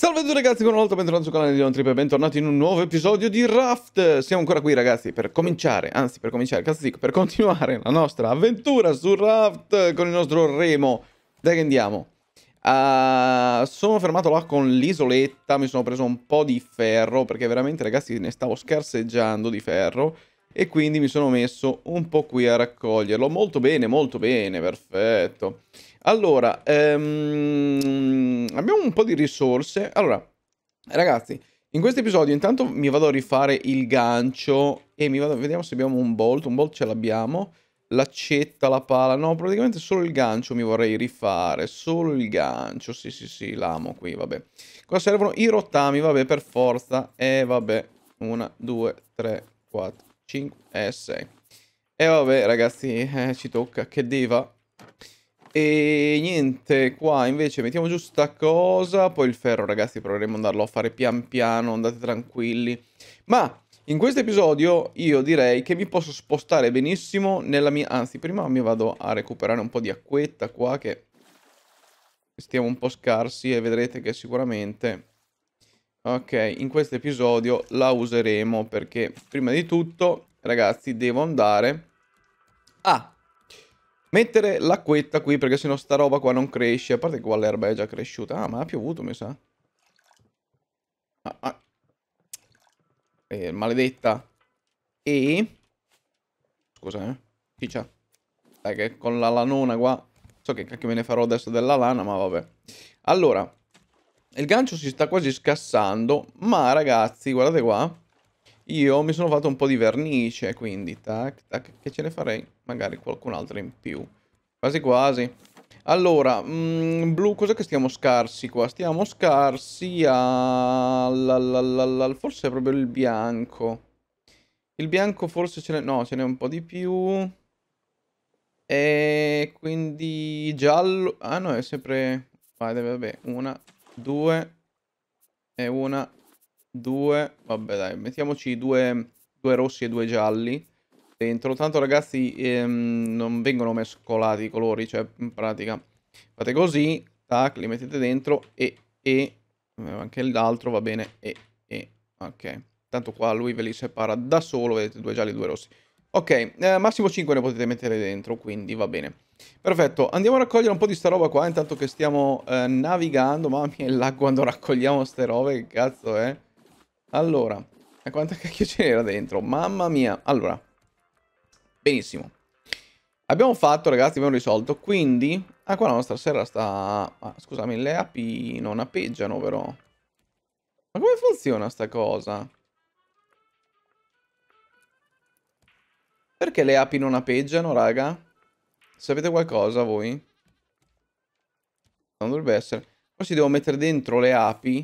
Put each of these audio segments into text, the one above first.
Salve a tutti ragazzi, ancora una volta bentornati sul canale di Don Trip e bentornati in un nuovo episodio di Raft! Siamo ancora qui ragazzi per cominciare, anzi per cominciare, cazzo dico, per continuare la nostra avventura su Raft con il nostro remo. Dai che andiamo. Uh, sono fermato là con l'isoletta, mi sono preso un po' di ferro perché veramente ragazzi ne stavo scherzeggiando di ferro e quindi mi sono messo un po' qui a raccoglierlo. Molto bene, molto bene, perfetto. Allora, ehm, abbiamo un po' di risorse. Allora, ragazzi, in questo episodio intanto mi vado a rifare il gancio e mi vado, vediamo se abbiamo un bolt, un bolt ce l'abbiamo, l'accetta, la pala, no, praticamente solo il gancio mi vorrei rifare, solo il gancio, sì sì sì, l'amo qui, vabbè. Cosa servono? I rottami, vabbè, per forza, e eh, vabbè, una, due, tre, quattro. 5 e 6. E vabbè ragazzi, eh, ci tocca, che diva. E niente, qua invece mettiamo giù sta cosa, poi il ferro ragazzi proveremo ad andarlo a fare pian piano, andate tranquilli. Ma in questo episodio io direi che mi posso spostare benissimo nella mia... Anzi, prima mi vado a recuperare un po' di acquetta qua che stiamo un po' scarsi e vedrete che sicuramente Ok, in questo episodio la useremo perché prima di tutto, ragazzi, devo andare a mettere l'acquetta qui perché sennò sta roba qua non cresce. A parte che qua l'erba è già cresciuta. Ah, ma ha piovuto, mi sa. Ah, ah. Eh, maledetta. E... Scusa, eh. Ciccia. Dai che con la lanona qua... So che cacchio me ne farò adesso della lana, ma vabbè. Allora, il gancio si sta quasi scassando, ma ragazzi, guardate qua. Io mi sono fatto un po' di vernice, quindi tac, tac, che ce ne farei magari qualcun altro in più. Quasi quasi. Allora, mh, mm, blu, cos'è che stiamo scarsi qua? Stiamo scarsi a... La, la, la, forse è proprio il bianco. Il bianco forse ce n'è... No, ce n'è un po' di più. E quindi giallo... Ah no, è sempre... Vai, vabbè, una, due e una, due, vabbè dai, mettiamoci due, due rossi e due gialli dentro. Tanto ragazzi ehm, non vengono mescolati i colori, cioè in pratica fate così, tac, li mettete dentro e, e, eh, anche l'altro va bene, e, e, ok. Tanto qua lui ve li separa da solo, vedete, due gialli e due rossi. Ok, eh, massimo 5 ne potete mettere dentro, quindi va bene. Perfetto, andiamo a raccogliere un po' di sta roba qua intanto che stiamo eh, navigando. Mamma mia, là quando raccogliamo ste robe, che cazzo è? Eh. Allora, e quanta cacchio ce n'era dentro? Mamma mia. Allora, benissimo. Abbiamo fatto, ragazzi, abbiamo risolto. Quindi, ah qua la nostra serra sta... Ah, scusami, le api non appeggiano però. Ma come funziona sta cosa? Perché le api non appeggiano, raga? Sapete qualcosa voi? Non dovrebbe essere. Forse devo mettere dentro le api.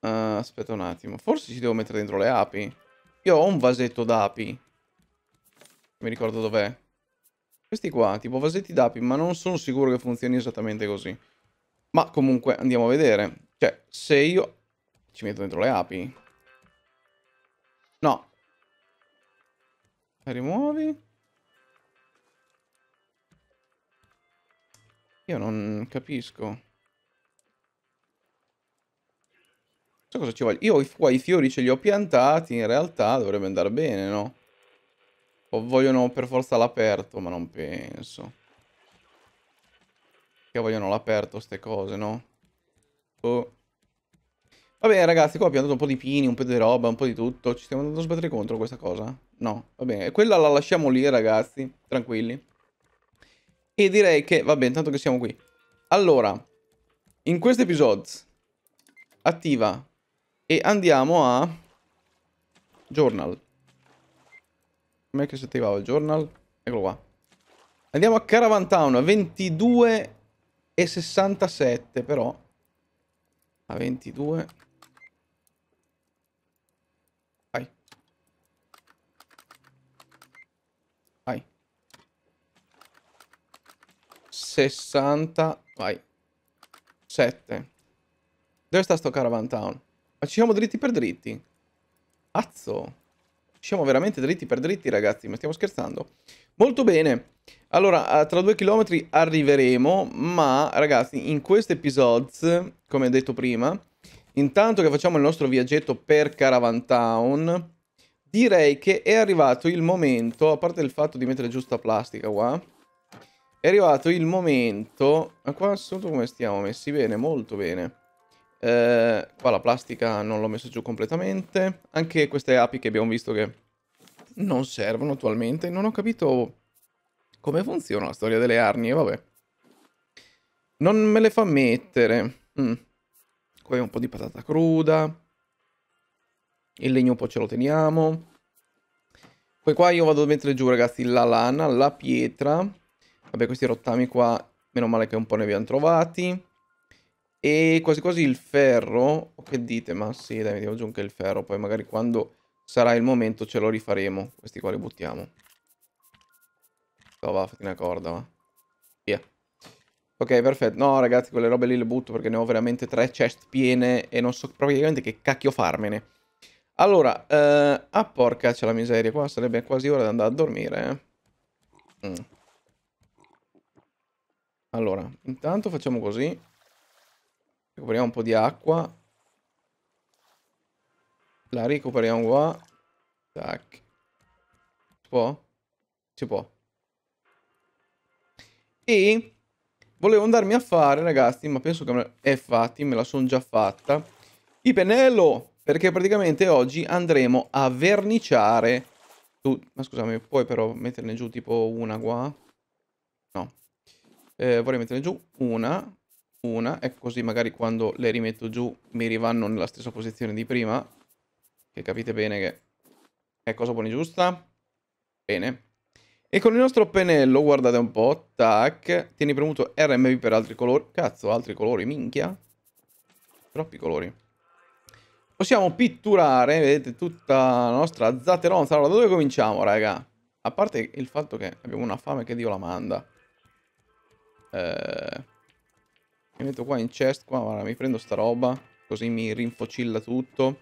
Uh, aspetta un attimo. Forse ci devo mettere dentro le api. Io ho un vasetto d'api. Mi ricordo dov'è. Questi qua, tipo vasetti d'api, ma non sono sicuro che funzioni esattamente così. Ma comunque andiamo a vedere. Cioè, se io ci metto dentro le api. No. La Rimuovi. Io non capisco. So cosa ci voglio. Io qua i fiori ce li ho piantati, in realtà dovrebbe andare bene, no? O vogliono per forza l'aperto, ma non penso. Che vogliono l'aperto ste cose, no? Oh. Va bene ragazzi, qua ho piantato un po' di pini, un po' di roba, un po' di tutto. Ci stiamo andando a sbattere contro questa cosa? No, va bene. Quella la lasciamo lì ragazzi, tranquilli. E direi che, va bene, tanto che siamo qui. Allora, in questo episodio, attiva e andiamo a journal. Com'è che si attivava il journal? Eccolo qua. Andiamo a Caravan Town, 22 e 67 però. A 22 60, vai, 7. Dove sta sto Caravan Town? Ma ci siamo dritti per dritti? Azzo! Ci siamo veramente dritti per dritti, ragazzi, ma stiamo scherzando? Molto bene! Allora, tra due chilometri arriveremo, ma, ragazzi, in questo episodio, come detto prima, intanto che facciamo il nostro viaggetto per Caravan Town, direi che è arrivato il momento, a parte il fatto di mettere giusta plastica qua, è arrivato il momento... Ma qua sotto come stiamo messi? Bene, molto bene. Eh, qua la plastica non l'ho messa giù completamente. Anche queste api che abbiamo visto che non servono attualmente. Non ho capito come funziona la storia delle arnie, vabbè. Non me le fa mettere. Mm. Qua è un po' di patata cruda. Il legno un po' ce lo teniamo. Poi qua io vado a mettere giù, ragazzi, la lana, la pietra Vabbè, questi rottami qua, meno male che un po' ne abbiamo trovati. E quasi quasi il ferro, che dite? Ma sì, dai, mettiamo giù anche il ferro, poi magari quando sarà il momento ce lo rifaremo. Questi qua li buttiamo. No, va, fatti una corda, va. Via. Ok, perfetto. No, ragazzi, quelle robe lì le butto perché ne ho veramente tre chest piene e non so praticamente che cacchio farmene. Allora, eh, ah porca c'è la miseria qua, sarebbe quasi ora di andare a dormire. Eh. Mm. Allora, intanto facciamo così. Recuperiamo un po' di acqua. La recuperiamo qua. Tac. Si può? Si può. E volevo andarmi a fare, ragazzi, ma penso che... Me... Eh, infatti, me la sono già fatta. I pennello! Perché praticamente oggi andremo a verniciare... Tu... Ma scusami, puoi però metterne giù tipo una qua? eh, vorrei metterne giù una, una, e ecco così magari quando le rimetto giù mi rivanno nella stessa posizione di prima, che capite bene che è cosa buona e giusta. Bene. E con il nostro pennello, guardate un po', tac, tieni premuto RMV per altri colori, cazzo, altri colori, minchia, troppi colori. Possiamo pitturare, vedete, tutta la nostra zateronza. Allora, da dove cominciamo, raga? A parte il fatto che abbiamo una fame che Dio la manda. Eh, mi metto qua in chest, qua, guarda, mi prendo sta roba, così mi rinfocilla tutto.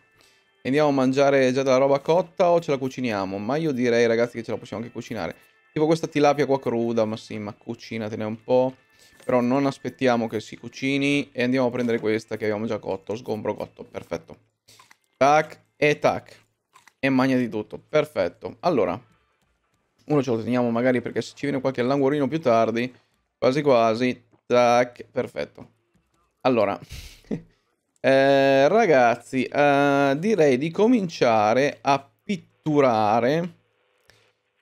E andiamo a mangiare già della roba cotta o ce la cuciniamo? Ma io direi, ragazzi, che ce la possiamo anche cucinare. Tipo questa tilapia qua cruda, ma sì, ma cucinatene un po'. Però non aspettiamo che si cucini e andiamo a prendere questa che abbiamo già cotto, sgombro cotto, perfetto. Tac e tac. E magna di tutto, perfetto. Allora, uno ce lo teniamo magari perché se ci viene qualche languorino più tardi Quasi quasi. Tac, perfetto. Allora, eh, ragazzi, eh, direi di cominciare a pitturare.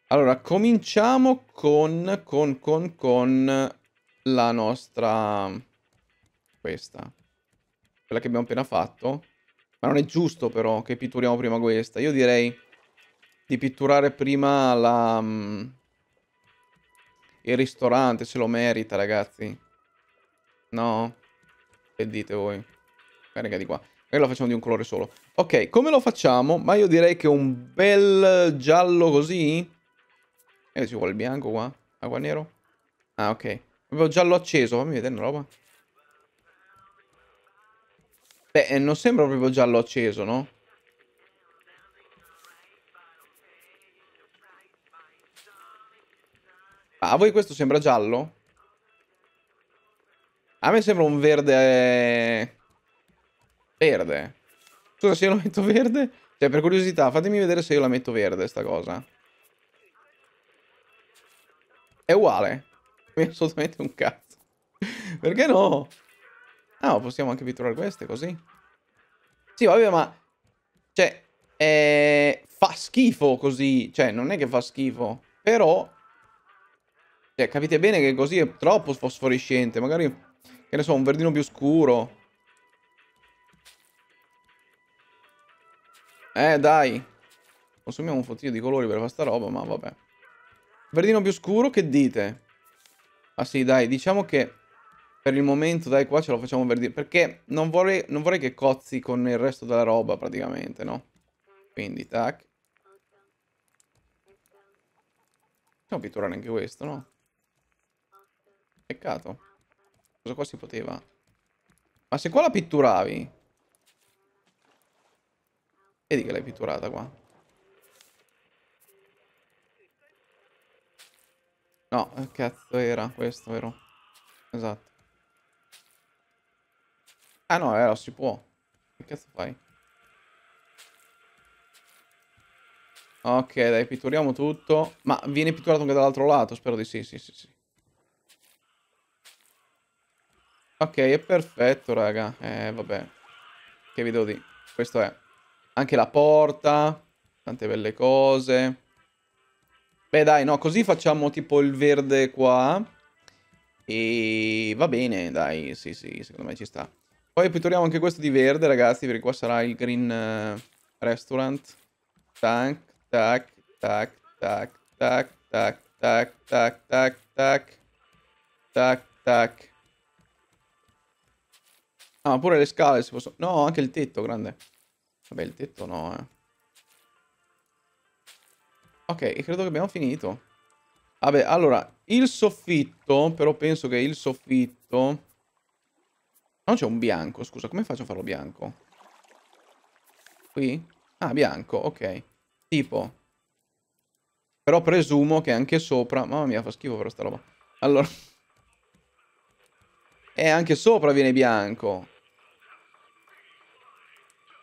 Allora, cominciamo con, con, con, con la nostra... Questa. Quella che abbiamo appena fatto. Ma non è giusto però che pitturiamo prima questa. Io direi di pitturare prima la... Mm, il ristorante se lo merita, ragazzi. No? Che dite voi? Eh, raga di qua. Magari lo facciamo di un colore solo. Ok, come lo facciamo? Ma io direi che un bel giallo così. E eh, ci vuole il bianco qua. Ah, qua nero? Ah, ok. Proprio giallo acceso. Fammi vedere una roba. Beh, eh, non sembra proprio giallo acceso, no? A voi questo sembra giallo? A me sembra un verde... Eh, verde. Scusa, se io la metto verde? Cioè, per curiosità, fatemi vedere se io la metto verde, sta cosa. È uguale. Mi è assolutamente un cazzo. Perché no? Ah, possiamo anche pitturare queste, così. Sì, vabbè, ma... Cioè, eh, fa schifo così. Cioè, non è che fa schifo. Però cioè, capite bene che così è troppo fosforescente. Magari, che ne so, un verdino più scuro. Eh, dai. Consumiamo un fottiglio di colori per fare sta roba, ma vabbè. Verdino più scuro, che dite? Ah sì, dai, diciamo che per il momento, dai, qua ce lo facciamo verdino. Perché non vorrei, non vorrei che cozzi con il resto della roba, praticamente, no? Quindi, tac. Possiamo pitturare anche questo, no? Peccato. Cosa qua si poteva? Ma se qua la pitturavi... Vedi che l'hai pitturata qua. No, eh, che cazzo era questo, vero? Esatto. Ah no, era, si può. Che cazzo fai? Ok, dai, pitturiamo tutto. Ma viene pitturato anche dall'altro lato, spero di sì, sì, sì, sì. Ok, è perfetto, raga. Eh, vabbè. Che vi devo dire? Questo è. Anche la porta. Tante belle cose. Beh, dai, no, così facciamo tipo il verde qua. E va bene, dai, sì, sì, secondo me ci sta. Poi pittoriamo anche questo di verde, ragazzi, perché qua sarà il green restaurant. tac, tac, tac, tac, tac, tac, tac, tac, tac, tac, tac. Ah, pure le scale si possono... No, anche il tetto, grande. Vabbè, il tetto no, eh. Ok, credo che abbiamo finito. Vabbè, allora, il soffitto, però penso che il soffitto... Non c'è un bianco, scusa, come faccio a farlo bianco? Qui? Ah, bianco, ok. Tipo. Però presumo che anche sopra... Mamma mia, fa schifo però sta roba. Allora... E anche sopra viene bianco.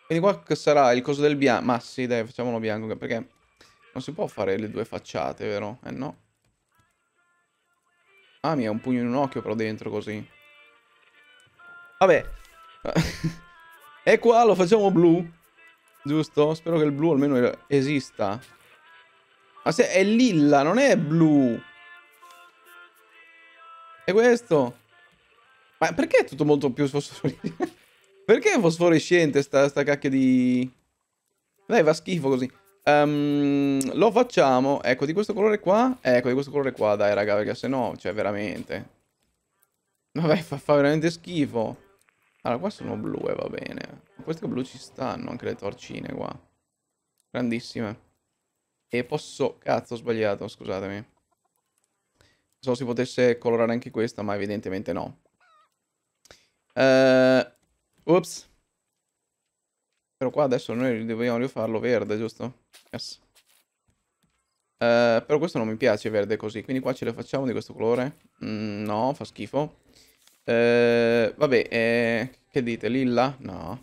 Quindi qua che sarà il coso del bianco? Ma sì, dai, facciamolo bianco, perché non si può fare le due facciate, vero? Eh no. Ah, mi ha un pugno in un occhio però dentro così. Vabbè. e qua lo facciamo blu. Giusto? Spero che il blu almeno esista. Ma se è lilla, non è blu. E questo? Ma perché è tutto molto più sfosso? Perché è fosforescente sta, sta cacchio di... Dai, va schifo così. Um, lo facciamo, ecco, di questo colore qua. Ecco, di questo colore qua, dai, raga, perché se no, cioè, veramente. Vabbè, fa, fa veramente schifo. Allora, qua sono blu e eh, va bene. Queste blu ci stanno, anche le torcine qua. Grandissime. E posso... Cazzo, ho sbagliato, scusatemi. Non so se potesse colorare anche questa, ma evidentemente no. Ehm... Uh... Ops. Però qua adesso noi dobbiamo rifarlo verde, giusto? Yes. Uh, però questo non mi piace verde così, quindi qua ce le facciamo di questo colore? Mm, no, fa schifo. Uh, vabbè, eh, che dite? Lilla? No.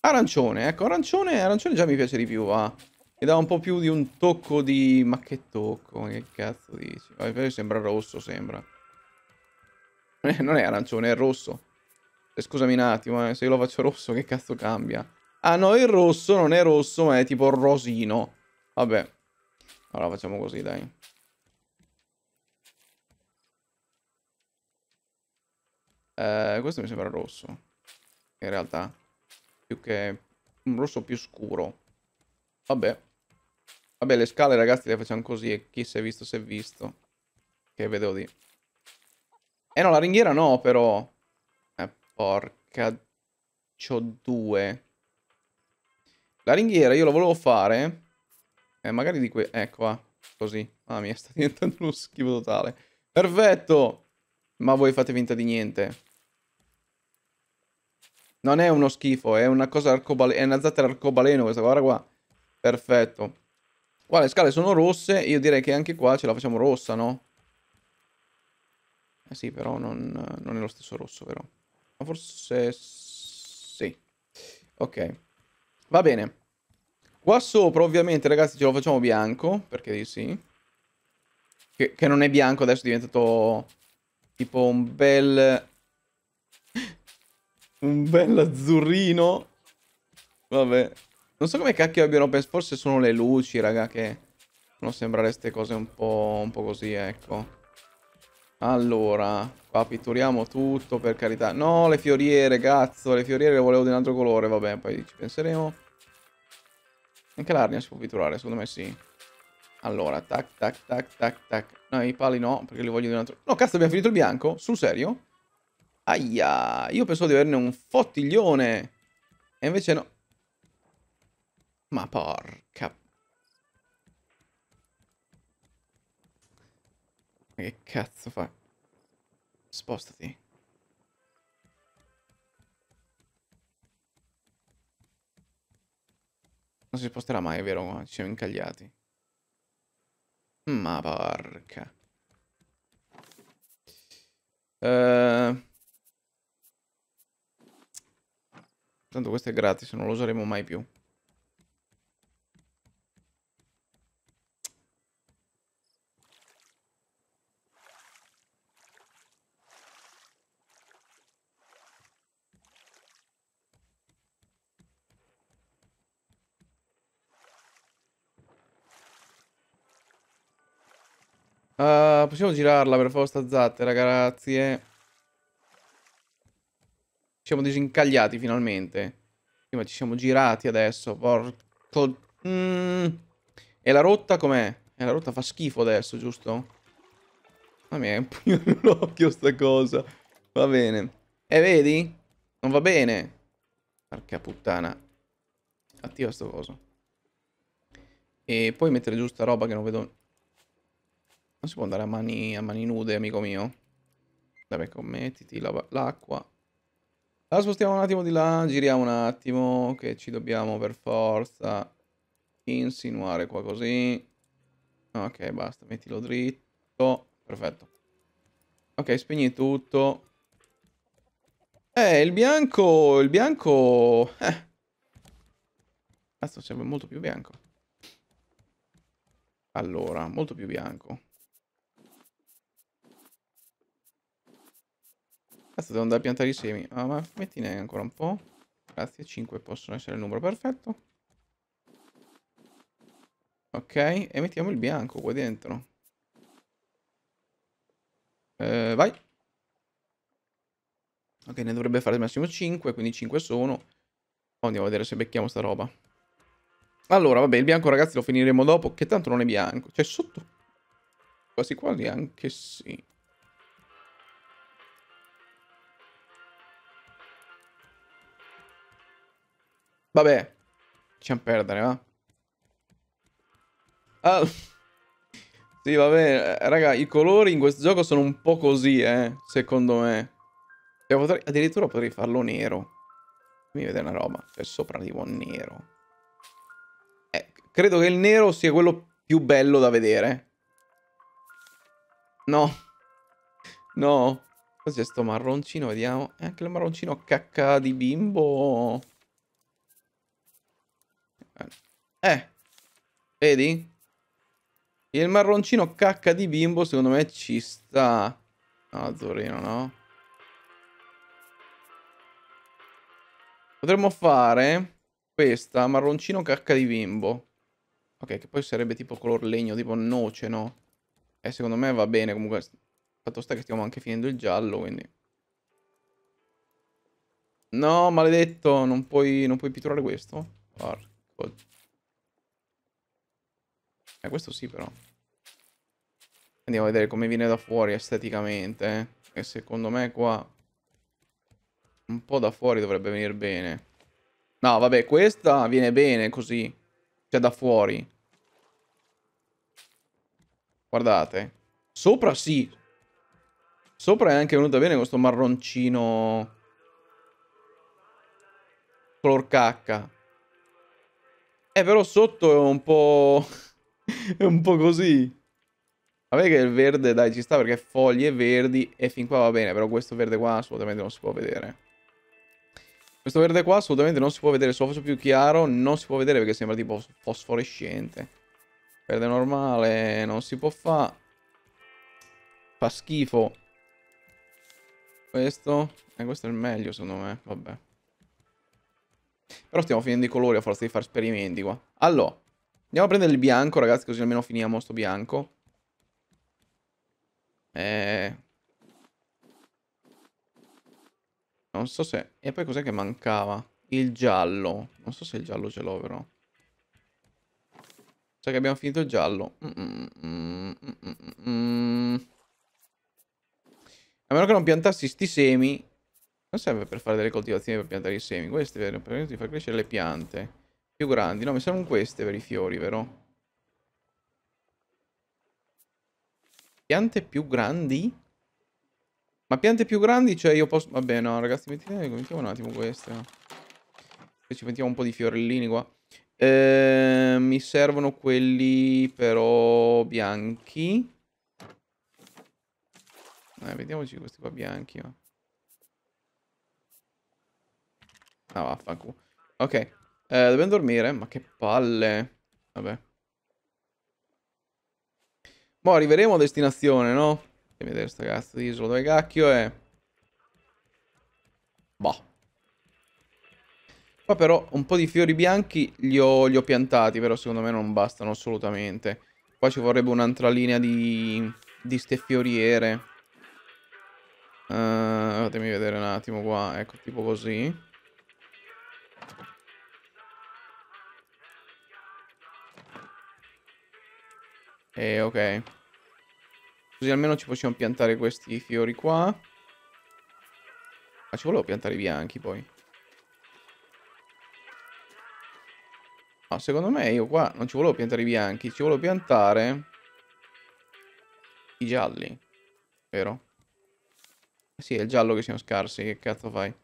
Arancione, ecco, arancione, arancione già mi piace di più, va. E dà un po' più di un tocco di... Ma che tocco? Che cazzo dici? Vabbè, sembra rosso, sembra. non è arancione, è rosso. Eh, scusami un attimo, eh, se io lo faccio rosso che cazzo cambia? Ah no, il rosso non è rosso, ma è tipo rosino. Vabbè. Allora facciamo così, dai. Eh, questo mi sembra rosso. In realtà. Più che... Un rosso più scuro. Vabbè. Vabbè, le scale, ragazzi, le facciamo così. E chi si è visto, si è visto. Che vedo di... Eh no, la ringhiera no, però. Porca... C'ho due. La ringhiera io la volevo fare. Eh, magari di qui... Ecco, qua Così. Mamma mia sta diventando uno schifo totale. Perfetto! Ma voi fate finta di niente. Non è uno schifo, è una cosa arcobaleno. È una zattera arcobaleno questa, guarda qua. Perfetto. Qua le scale sono rosse, io direi che anche qua ce la facciamo rossa, no? Eh sì, però non, non è lo stesso rosso, vero? Forse sì. Ok. Va bene. Qua sopra ovviamente ragazzi ce lo facciamo bianco, perché di sì. Che, che non è bianco, adesso è diventato tipo un bel... un bel azzurrino. Vabbè. Non so come cacchio abbiano pensato, forse sono le luci raga che... Non sembrare queste cose un po', un po' così, ecco. Allora... Qua pitturiamo tutto, per carità. No, le fioriere, cazzo, le fioriere le volevo di un altro colore, vabbè, poi ci penseremo. Anche l'arnia si può pitturare, secondo me sì. Allora, tac, tac, tac, tac, tac. No, i pali no, perché li voglio di un altro... No, cazzo, abbiamo finito il bianco? Sul serio? Aia, io pensavo di averne un fottiglione. E invece no. Ma porca... Ma che cazzo fa? Spostati. Non si sposterà mai, vero? Ci siamo incagliati. Ma porca. Uh... Tanto questo è gratis, non lo useremo mai più. Uh, possiamo girarla per forza zattera, grazie. Eh. Ci siamo disincagliati finalmente. Prima ci siamo girati adesso, porco... Mm. E la rotta com'è? E eh, la rotta fa schifo adesso, giusto? Mamma mia, è un pugno nell'occhio sta cosa. Va bene. E vedi? Non va bene. Porca puttana. Attiva sto coso. E puoi mettere giù sta roba che non vedo non si può andare a mani, a mani nude, amico mio. Dai, Vabbè, commettiti ecco, l'acqua. La spostiamo un attimo di là, giriamo un attimo, che ci dobbiamo per forza insinuare qua così. Ok, basta, mettilo dritto. Perfetto. Ok, spegni tutto. Eh, il bianco, il bianco... Eh. Cazzo, serve molto più bianco. Allora, molto più bianco. Adesso devo andare a piantare i semi. Ah, ma mettine ancora un po'. Grazie, 5 possono essere il numero perfetto. Ok, e mettiamo il bianco qua dentro. Eh, vai. Ok, ne dovrebbe fare al massimo 5, quindi 5 sono. Oh, andiamo a vedere se becchiamo sta roba. Allora, vabbè, il bianco ragazzi lo finiremo dopo, che tanto non è bianco. Cioè, sotto... Quasi quasi anche sì. Vabbè, lasciamo perdere, va? Ah. Sì, vabbè, raga, i colori in questo gioco sono un po' così, eh, secondo me. Potrei, addirittura potrei farlo nero. Mi vede una roba, cioè sopra di arrivo nero. Eh, credo che il nero sia quello più bello da vedere. No. No. Cos'è sto marroncino? Vediamo. È eh, anche il marroncino cacca di bimbo. Eh, vedi? Il marroncino cacca di bimbo secondo me ci sta. No, azzurrino, no? Potremmo fare questa, marroncino cacca di bimbo. Ok, che poi sarebbe tipo color legno, tipo noce, no? Eh, secondo me va bene, comunque... Fatto sta che stiamo anche finendo il giallo, quindi... No, maledetto, non puoi, non puoi pitturare questo? Guarda. God. Eh, questo sì però. Andiamo a vedere come viene da fuori esteticamente. Eh. E secondo me qua... Un po' da fuori dovrebbe venire bene. No, vabbè, questa viene bene così. Cioè da fuori. Guardate. Sopra sì. Sopra è anche venuta bene questo marroncino... Color cacca. Eh, però sotto è un po'... è un po' così. Vabbè che il verde, dai, ci sta perché foglie verdi e fin qua va bene, però questo verde qua assolutamente non si può vedere. Questo verde qua assolutamente non si può vedere, se lo faccio più chiaro non si può vedere perché sembra tipo fosforescente. Verde normale non si può fare. Fa schifo. Questo? E eh, questo è il meglio secondo me, vabbè. Però stiamo finendo i colori a forza di fare esperimenti qua. Allora, andiamo a prendere il bianco, ragazzi, così almeno finiamo sto bianco. Eh... Non so se... E poi cos'è che mancava? Il giallo. Non so se il giallo ce l'ho, però. Sai che abbiamo finito il giallo. Mm -mm, mm, mm, mm, mm A meno che non piantassi sti semi, non serve per fare delle coltivazioni per piantare i semi, queste vero? Per di far crescere le piante più grandi. No, mi servono queste per i fiori, vero? Piante più grandi? Ma piante più grandi, cioè io posso... Vabbè, no, ragazzi, mettete... mettiamo un attimo queste. Poi ci mettiamo un po' di fiorellini qua. Eh, mi servono quelli però bianchi. Eh, vediamoci questi qua bianchi. no? Ah, vaffanculo. Ok. Eh, dobbiamo dormire? Ma che palle. Vabbè. Mo' arriveremo a destinazione, no? Fatemi vedere sta cazzo di isola. Dove cacchio è? Boh. Qua però un po' di fiori bianchi li ho, li ho piantati, però secondo me non bastano assolutamente. Qua ci vorrebbe un'altra linea di, di ste fioriere. Uh, fatemi vedere un attimo qua, ecco, tipo così. E eh, ok. Così almeno ci possiamo piantare questi fiori qua. Ma ah, ci volevo piantare i bianchi poi. No, secondo me io qua non ci volevo piantare i bianchi. Ci volevo piantare... I gialli. Vero? Eh sì, è il giallo che siamo scarsi. Che cazzo fai?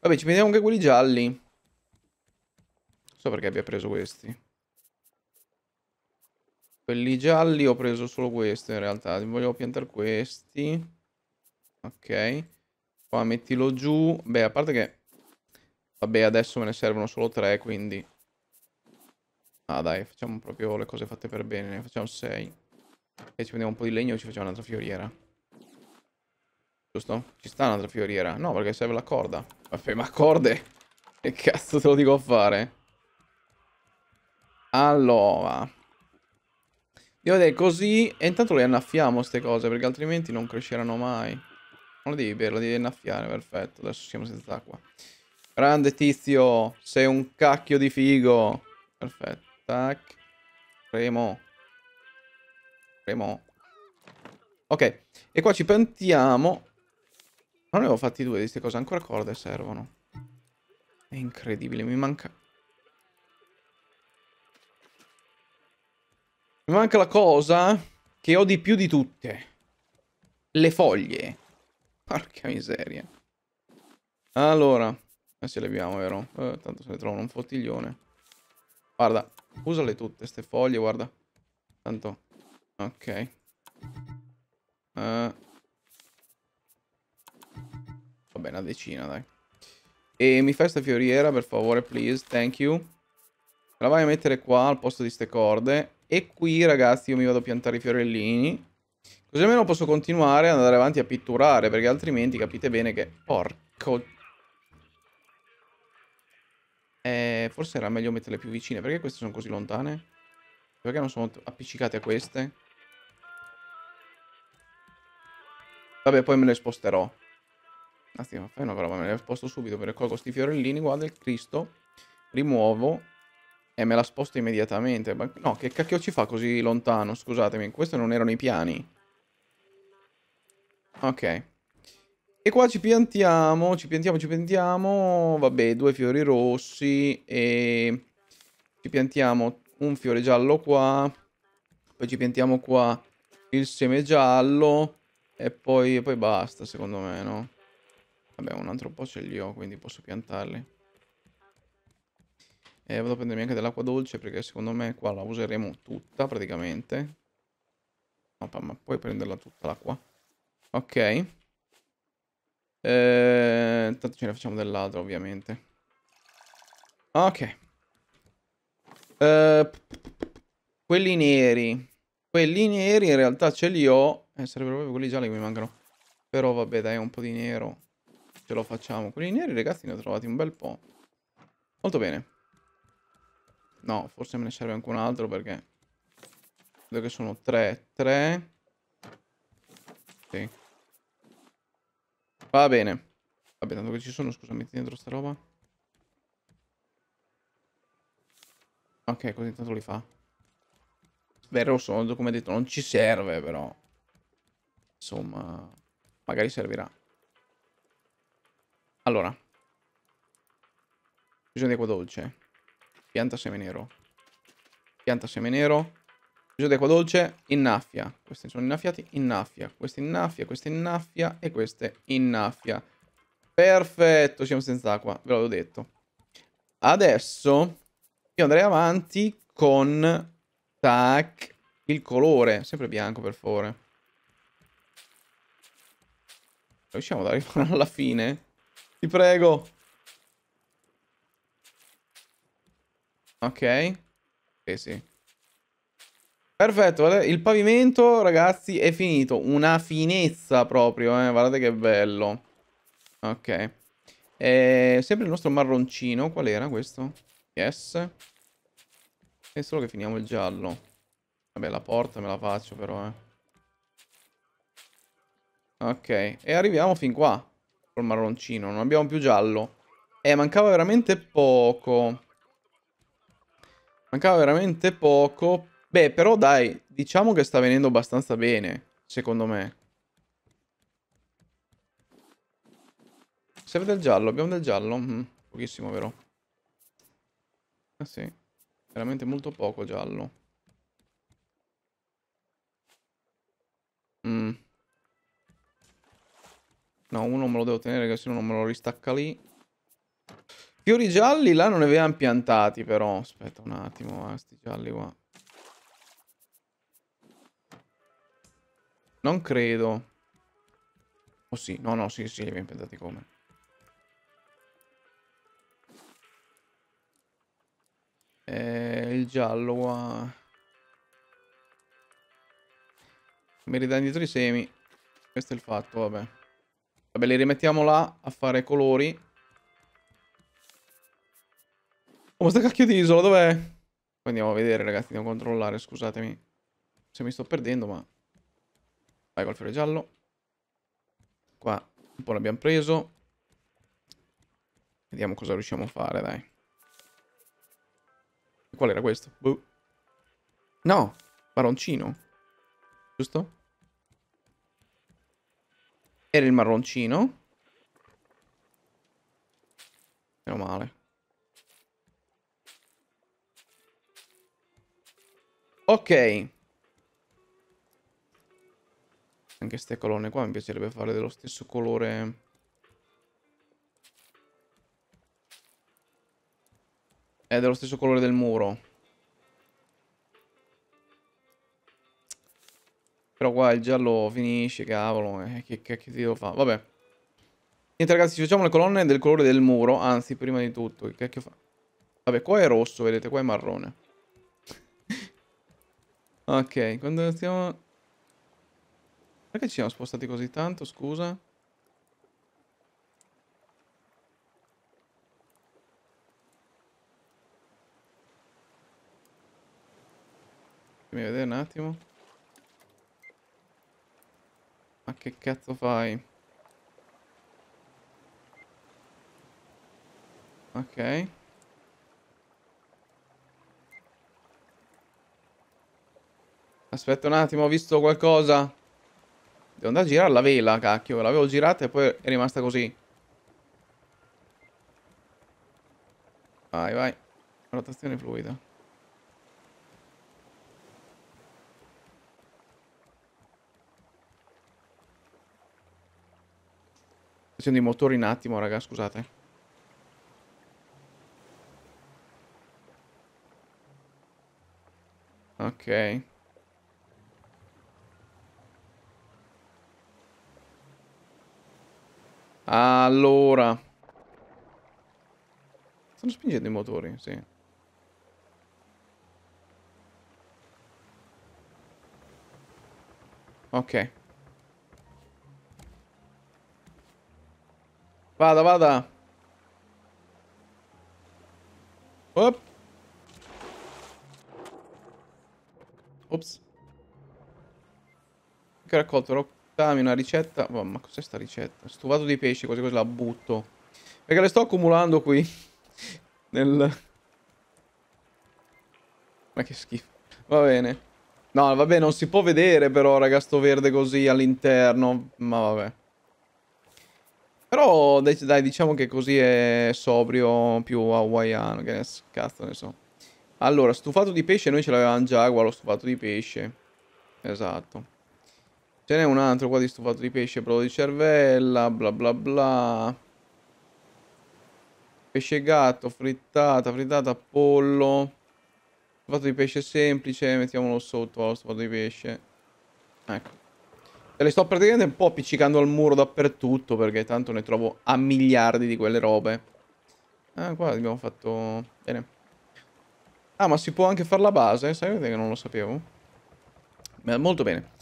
Vabbè, ci prendiamo anche quelli gialli. Non so perché abbia preso questi. Quelli gialli ho preso solo questo in realtà. Volevo piantare questi. Ok. Qua mettilo giù. Beh, a parte che... Vabbè, adesso me ne servono solo tre, quindi... Ah dai, facciamo proprio le cose fatte per bene. Ne facciamo sei. E ci prendiamo un po' di legno e ci facciamo un'altra fioriera. Giusto? Ci sta un'altra fioriera? No, perché serve la corda. Vabbè, ma corde? Che cazzo te lo dico a fare? Allora... Devo vedere così. E intanto le annaffiamo queste cose, perché altrimenti non cresceranno mai. Non lo devi bere, lo devi annaffiare, perfetto. Adesso siamo senza acqua. Grande tizio, sei un cacchio di figo. Perfetto, tac. Premo. Premo. Ok, e qua ci pentiamo. Ma non ne avevo fatti due di queste cose, ancora corde servono. È incredibile, mi manca Mi manca la cosa che ho di più di tutte. Le foglie. Porca miseria. Allora. Adesso eh le abbiamo, vero? Eh, tanto se ne trovano un fottiglione. Guarda. Usale tutte, queste foglie, guarda. Tanto. Ok. Uh. Vabbè, una decina, dai. E mi fai sta fioriera, per favore, please. Thank you. La vai a mettere qua, al posto di ste corde. E qui, ragazzi, io mi vado a piantare i fiorellini. Così almeno posso continuare ad andare avanti a pitturare, perché altrimenti capite bene che... Porco... Eh, forse era meglio metterle più vicine, perché queste sono così lontane? Perché non sono appiccicate a queste? Vabbè, poi me le sposterò. Anzi, ma fai una roba, me le sposto subito, perché colgo questi fiorellini, guarda il Cristo. Rimuovo e me la sposto immediatamente. Ma no, che cacchio ci fa così lontano? Scusatemi, questi non erano i piani. Ok. E qua ci piantiamo, ci piantiamo, ci piantiamo. Vabbè, due fiori rossi e... Ci piantiamo un fiore giallo qua. Poi ci piantiamo qua il seme giallo. E poi, e poi basta, secondo me, no? Vabbè, un altro po' ce li ho, quindi posso piantarli. E vado a prendermi anche dell'acqua dolce perché secondo me qua la useremo tutta praticamente. Opa, ma puoi prenderla tutta l'acqua? Ok. Eh, intanto ce ne facciamo dell'altro ovviamente. Ok. Eh, quelli neri. Quelli neri in realtà ce li ho. Eh, sarebbero proprio quelli gialli che mi mancano. Però vabbè dai un po' di nero. Ce lo facciamo. Quelli neri ragazzi ne ho trovati un bel po'. Molto bene. No, forse me ne serve anche un altro perché... Vedo che sono 3, 3. Sì. Va bene. Vabbè, tanto che ci sono, scusa, metti dentro sta roba. Ok, così intanto li fa. Verro sodo, come detto, non ci serve però. Insomma, magari servirà. Allora. Bisogna di acqua dolce. Pianta seme nero. Pianta seme nero. Uso d'acqua dolce, innaffia. Questi sono innaffiati, innaffia. Questi innaffia, questi innaffia e queste innaffia. Perfetto, siamo senza acqua, ve l'avevo detto. Adesso io andrei avanti con... Tac, il colore, sempre bianco per favore. Riusciamo ad arrivare alla fine? Ti prego. Ok. Sì, sì. Perfetto, il pavimento, ragazzi, è finito. Una finezza proprio, eh. Guardate che bello. Ok. E eh, sempre il nostro marroncino. Qual era questo? Yes. E solo che finiamo il giallo. Vabbè, la porta me la faccio però, eh. Ok. E arriviamo fin qua. Col marroncino. Non abbiamo più giallo. Eh, mancava veramente poco. Mancava veramente poco. Beh, però dai, diciamo che sta venendo abbastanza bene, secondo me. Serve del giallo, abbiamo del giallo. Mm, pochissimo, vero? Ah sì, veramente molto poco giallo. Mm. No, uno me lo devo tenere, che se no non me lo ristacca lì. Fiori gialli là non ne avevamo piantati però. Aspetta un attimo, eh, sti gialli qua. Non credo. Oh sì, no, no, sì, sì, li abbiamo piantati come. Eh, il giallo qua. Mi ridà indietro i semi. Questo è il fatto, vabbè. Vabbè, li rimettiamo là a fare colori. Oh, sta cacchio di isola, dov'è? Andiamo a vedere, ragazzi, andiamo a controllare, scusatemi. Se mi sto perdendo, ma... Vai col fiore giallo. Qua un po' l'abbiamo preso. Vediamo cosa riusciamo a fare, dai. Qual era questo? Buh. No, marroncino. Giusto? Era il marroncino. Meno male. Ok. Anche queste colonne qua mi piacerebbe fare dello stesso colore... È eh, dello stesso colore del muro. Però qua il giallo finisce, cavolo, eh, che cacchio ti devo fare? Vabbè. Niente ragazzi, ci facciamo le colonne del colore del muro, anzi prima di tutto, che cacchio fa? Vabbè, qua è rosso, vedete, qua è marrone. Ok, quando stiamo... Perché ci siamo spostati così tanto, scusa? Fammi vedere un attimo. Ma che cazzo fai? Ok. Aspetta un attimo, ho visto qualcosa. Devo andare a girare la vela, cacchio. L'avevo girata e poi è rimasta così. Vai, vai. Rotazione fluida. Facendo i motori un attimo, raga, scusate. Ok. Allora. Stanno spingendo i motori, sì. Ok. Vada, vada. Up. Ops. Che raccolto, Dammi una ricetta. Oh, ma cos'è sta ricetta? Stufato di pesce, quasi così la butto. Perché le sto accumulando qui. Nel... Ma che schifo. Va bene. No, vabbè, non si può vedere però, raga, sto verde così all'interno. Ma vabbè. Però, dai, dai, diciamo che così è sobrio, più hawaiano, che ne cazzo ne so. Allora, stufato di pesce, noi ce l'avevamo già, qua lo stufato di pesce. Esatto. Ce n'è un altro qua di stufato di pesce, provo di cervella, bla bla bla. Pesce gatto, frittata, frittata, pollo. Stufato di pesce semplice, mettiamolo sotto allo stufato di pesce. Ecco. E le sto praticamente un po' appiccicando al muro dappertutto perché tanto ne trovo a miliardi di quelle robe. Ah, qua abbiamo fatto... Bene. Ah, ma si può anche fare la base? Sapete che non lo sapevo? Molto bene.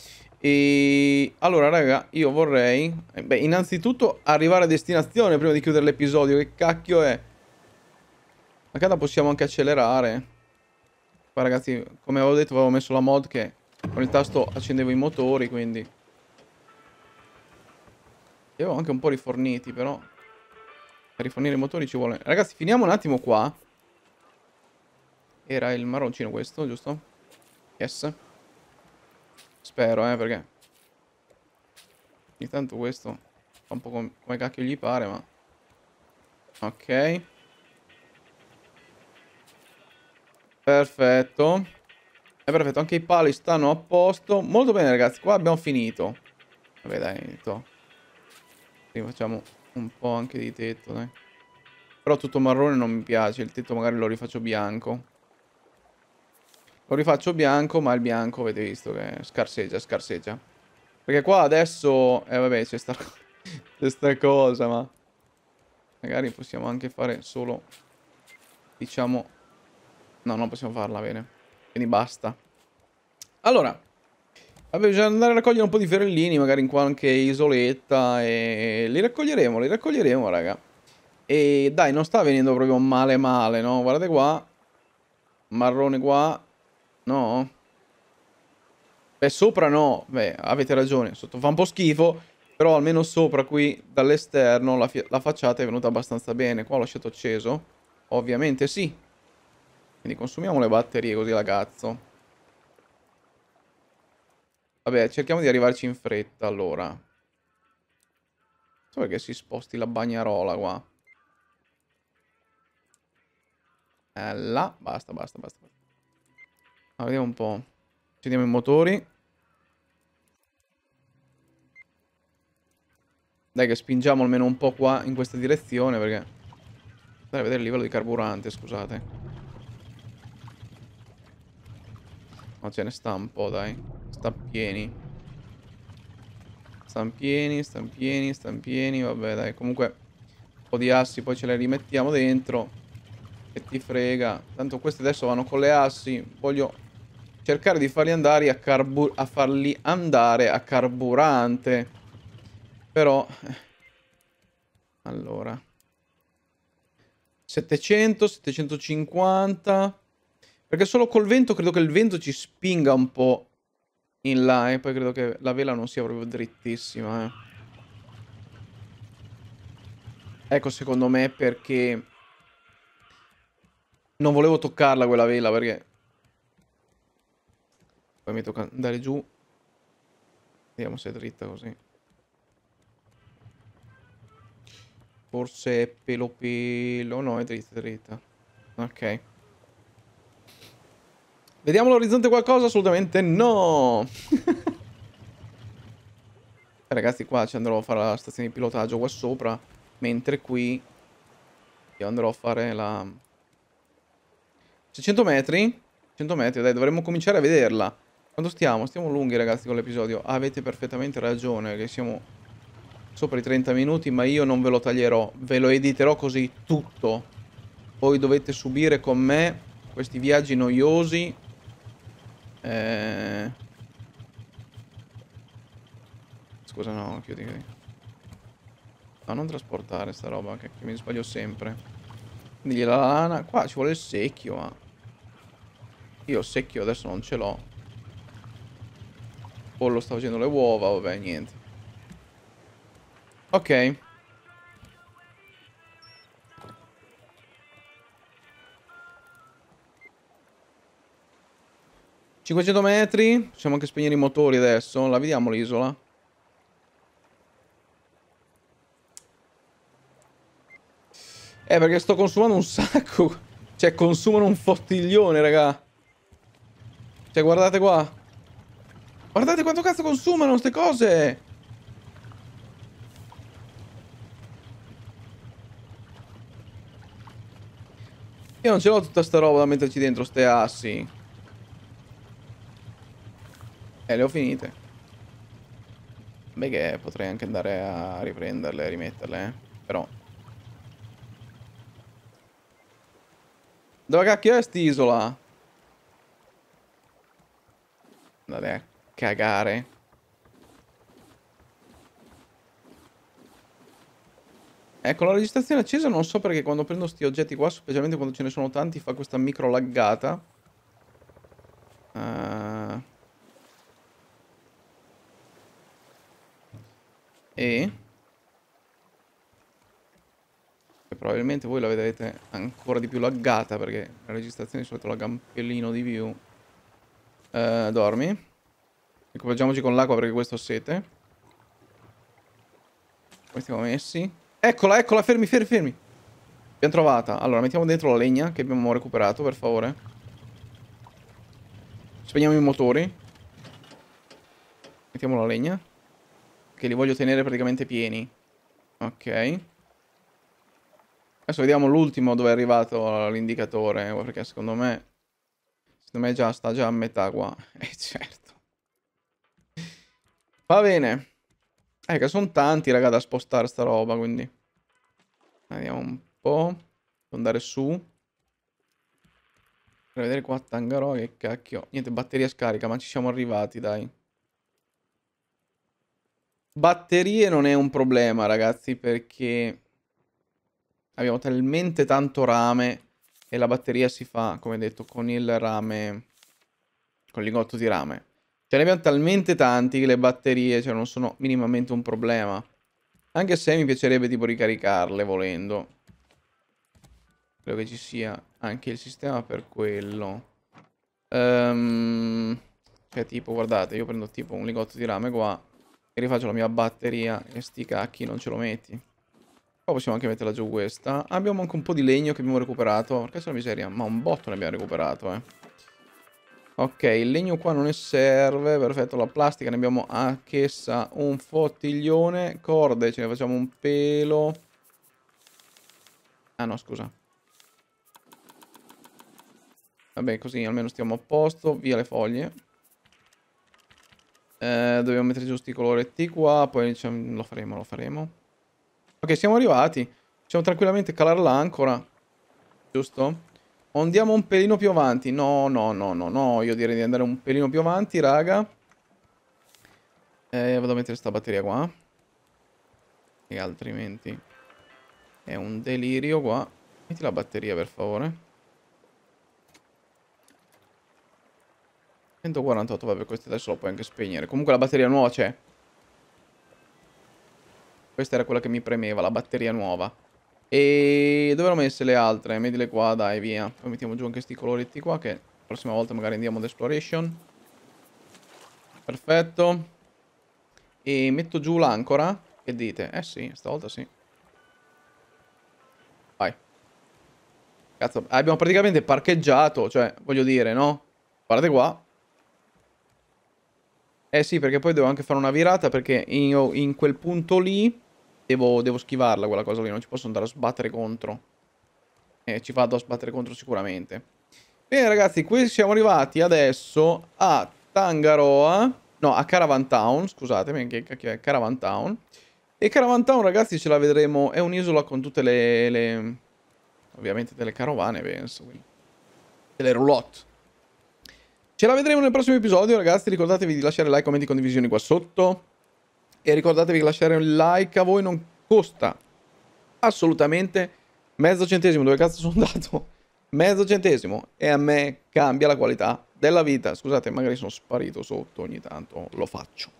E allora, raga, io vorrei. Eh, beh, innanzitutto arrivare a destinazione prima di chiudere l'episodio. Che cacchio è? Magari la possiamo anche accelerare. Qua, ragazzi, come avevo detto, avevo messo la mod che con il tasto accendevo i motori, quindi. Li avevo anche un po' riforniti, però. Per rifornire i motori ci vuole. Ragazzi, finiamo un attimo qua. Era il marroncino questo, giusto? Yes. Spero, eh, perché... Intanto questo fa un po' com come cacchio gli pare, ma... Ok. Perfetto. È eh, perfetto, anche i pali stanno a posto. Molto bene, ragazzi, qua abbiamo finito. Vabbè, dai, to. Rifacciamo un po' anche di tetto, dai. Però tutto marrone non mi piace, il tetto magari lo rifaccio bianco. Lo rifaccio bianco, ma il bianco avete visto che scarseggia, scarseggia. Perché qua adesso... Eh vabbè, c'è sta... sta cosa, ma... Magari possiamo anche fare solo... Diciamo... No, non possiamo farla, bene. Quindi basta. Allora... Vabbè, bisogna andare a raccogliere un po' di ferellini, magari in qualche isoletta, e... Li raccoglieremo, li raccoglieremo, raga. E dai, non sta venendo proprio male male, no? Guardate qua. Marrone qua No? Beh, sopra no. Beh, avete ragione. Sotto fa un po' schifo. Però almeno sopra qui, dall'esterno, la, la facciata è venuta abbastanza bene. Qua l'ho lasciato acceso. Ovviamente sì. Quindi consumiamo le batterie così la cazzo. Vabbè, cerchiamo di arrivarci in fretta allora. Non So perché si sposti la bagnarola qua. Eh là, basta, basta, basta. Ma vediamo un po'. Accendiamo i motori. Dai che spingiamo almeno un po' qua in questa direzione perché... Andare a vedere il livello di carburante, scusate. Ma ce ne sta un po', dai. Sta pieni. Stan pieni, stan pieni, stan pieni. Vabbè, dai. Comunque un po' di assi poi ce le rimettiamo dentro. Che ti frega. Tanto queste adesso vanno con le assi. Voglio cercare di farli andare a, carbu a, farli andare a carburante. Però... Eh, allora... 700, 750... Perché solo col vento credo che il vento ci spinga un po' in là e eh. poi credo che la vela non sia proprio drittissima. Eh. Ecco secondo me perché non volevo toccarla quella vela perché poi mi tocca andare giù. Vediamo se è dritta così. Forse è pelo pelo. No, è dritta, dritta. Ok. Vediamo l'orizzonte qualcosa? Assolutamente no! Eh, ragazzi, qua ci andrò a fare la stazione di pilotaggio qua sopra. Mentre qui io andrò a fare la... 600 metri? 100 metri, dai, dovremmo cominciare a vederla. Quanto stiamo? Stiamo lunghi ragazzi con l'episodio. Avete perfettamente ragione che siamo sopra i 30 minuti, ma io non ve lo taglierò. Ve lo editerò così tutto. Voi dovete subire con me questi viaggi noiosi. Eh... Scusa, no, chiudi. No, non trasportare sta roba, che, che mi sbaglio sempre. Quindi la lana... Qua ci vuole il secchio, ma... Io il secchio adesso non ce l'ho pollo sta facendo le uova, vabbè, niente. Ok. ...500 metri... ...possiamo anche spegnere i motori adesso... ...la vediamo l'isola... Eh, perché sto consumando un sacco. Cioè, consumano un fottiglione, raga. Cioè, guardate qua. Guardate quanto cazzo consumano queste cose! Io non ce l'ho tutta sta roba da metterci dentro ste assi. Eh, le ho finite. Beh che potrei anche andare a riprenderle e rimetterle, eh. Però... Dove cacchio è st'isola? Andate, ecco cagare. Ecco, la registrazione accesa non so perché quando prendo questi oggetti qua, specialmente quando ce ne sono tanti, fa questa micro laggata. Uh... E... e... probabilmente voi la vedrete ancora di più laggata perché la registrazione di solito lagga un pelino di più. Uh, eh, dormi. Equipaggiamoci ecco, con l'acqua perché questo ha sete. Come siamo messi? Eccola, eccola, fermi, fermi, fermi. Abbiamo trovata. Allora, mettiamo dentro la legna che abbiamo recuperato, per favore. Spegniamo i motori. Mettiamo la legna. Che li voglio tenere praticamente pieni. Ok. Adesso vediamo l'ultimo dove è arrivato l'indicatore, perché secondo me... Secondo me già sta già a metà qua. E eh, certo. Va bene. Eh, che sono tanti, raga, da spostare sta roba, quindi. Andiamo un po'. Andare su. Per vedere qua Tangarò, che cacchio. Niente, batteria scarica, ma ci siamo arrivati, dai. Batterie non è un problema, ragazzi, perché... Abbiamo talmente tanto rame e la batteria si fa, come detto, con il rame... Con il lingotto di rame. Ce ne abbiamo talmente tanti che le batterie cioè, non sono minimamente un problema. Anche se mi piacerebbe tipo ricaricarle volendo. Credo che ci sia anche il sistema per quello. Um, cioè tipo, guardate, io prendo tipo un ligotto di rame qua e rifaccio la mia batteria e sti cacchi non ce lo metti. Poi possiamo anche metterla giù questa. Abbiamo anche un po' di legno che abbiamo recuperato. Perché se la miseria, ma un botto ne abbiamo recuperato, eh. Ok, il legno qua non ne serve, perfetto, la plastica ne abbiamo anch'essa un fottiglione, corde ce ne facciamo un pelo. Ah no, scusa. Vabbè, così almeno stiamo a posto, via le foglie. Eh, dobbiamo mettere giusti i coloretti qua, poi lo faremo, lo faremo. Ok, siamo arrivati. Possiamo tranquillamente calare l'ancora, giusto? andiamo un pelino più avanti? No, no, no, no, no. Io direi di andare un pelino più avanti, raga. Eh, vado a mettere sta batteria qua. E altrimenti... È un delirio qua. Metti la batteria, per favore. 148, vabbè, questo adesso lo puoi anche spegnere. Comunque la batteria nuova c'è. Questa era quella che mi premeva, la batteria nuova. E dove ho messe le altre? Mettile qua, dai, via. Poi mettiamo giù anche questi coloretti qua che la prossima volta magari andiamo ad exploration. Perfetto. E metto giù l'ancora. Che dite? Eh sì, stavolta sì. Vai. Cazzo, abbiamo praticamente parcheggiato, cioè, voglio dire, no? Guardate qua. Eh sì, perché poi devo anche fare una virata perché io in quel punto lì Devo, devo schivarla quella cosa lì, non ci posso andare a sbattere contro. Eh, ci vado a sbattere contro sicuramente. Bene ragazzi, qui siamo arrivati adesso a Tangaroa, no a Caravan Town, scusatemi, che cacchio è Caravan Town. E Caravan Town ragazzi ce la vedremo, è un'isola con tutte le, le, ovviamente delle carovane penso, quindi. delle roulotte. Ce la vedremo nel prossimo episodio ragazzi, ricordatevi di lasciare like, commenti, e condivisioni qua sotto e ricordatevi che lasciare un like a voi non costa assolutamente mezzo centesimo, dove cazzo sono andato? Mezzo centesimo e a me cambia la qualità della vita. Scusate, magari sono sparito sotto ogni tanto, lo faccio.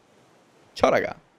Ciao raga.